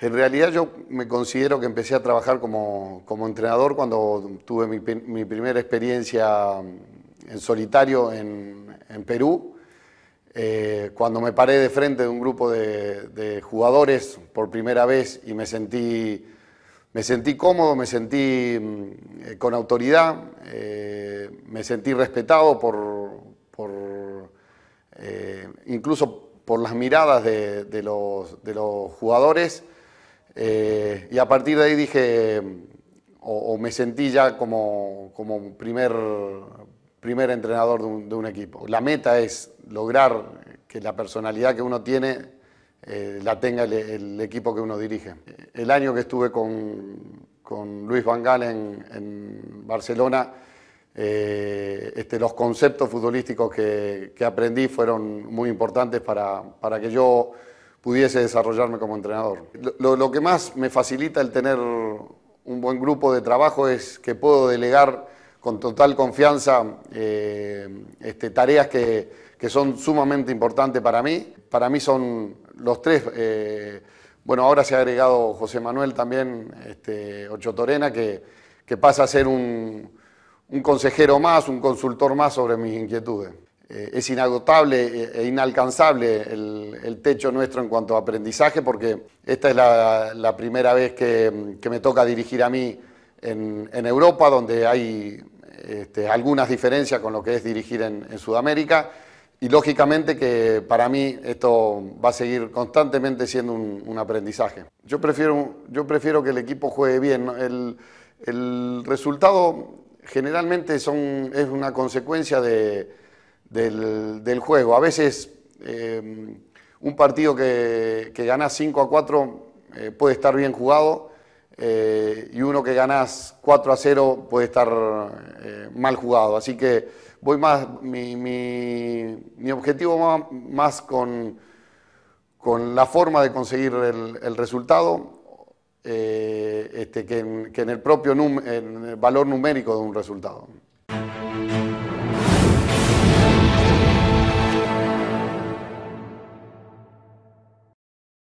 En realidad yo me considero que empecé a trabajar como, entrenador cuando tuve mi, primera experiencia mm, en solitario en, Perú, eh, cuando me paré de frente de un grupo de jugadores por primera vez y me sentí me sentí cómodo, me sentí mm, eh, con autoridad, eh, me sentí respetado por, por eh, incluso por las miradas de, los, jugadores. y a partir de ahí dije, o, me sentí ya como, primer, primer, entrenador de un equipo. La meta es lograr que la personalidad que uno tiene eh, la tenga el, equipo que uno dirige. El año que estuve con, con Luis Van en, Barcelona, eh, este, los conceptos futbolísticos que, que, aprendí fueron muy importantes para, para, que yo pudiese desarrollarme como entrenador. Lo, lo que más me facilita el tener un buen grupo de trabajo es que puedo delegar con total confianza eh, este, tareas que, son sumamente importantes para mí. Para mí son los tres, eh, bueno, ahora se ha agregado José Manuel también, este, Ocho Torena, que, pasa a ser un, consejero más, un consultor más sobre mis inquietudes. Eh, es inagotable e, e inalcanzable el, techo nuestro en cuanto a aprendizaje, porque esta es la, primera vez que, me toca dirigir a mí en, en Europa, donde hay este, algunas diferencias con lo que es dirigir en, Sudamérica y lógicamente que para mí esto va a seguir constantemente siendo un, aprendizaje. Yo prefiero, que el equipo juegue bien. El, resultado generalmente son, es una consecuencia del, juego. A veces em, un partido que, que 5 a 4 eh, puede estar bien jugado eh, y uno que ganás 4 a 0 puede estar eh, mal jugado. Así que voy más, mi, objetivo más, más con, la forma de conseguir el, resultado eh, este, que, en, el propio en el valor numérico de un resultado.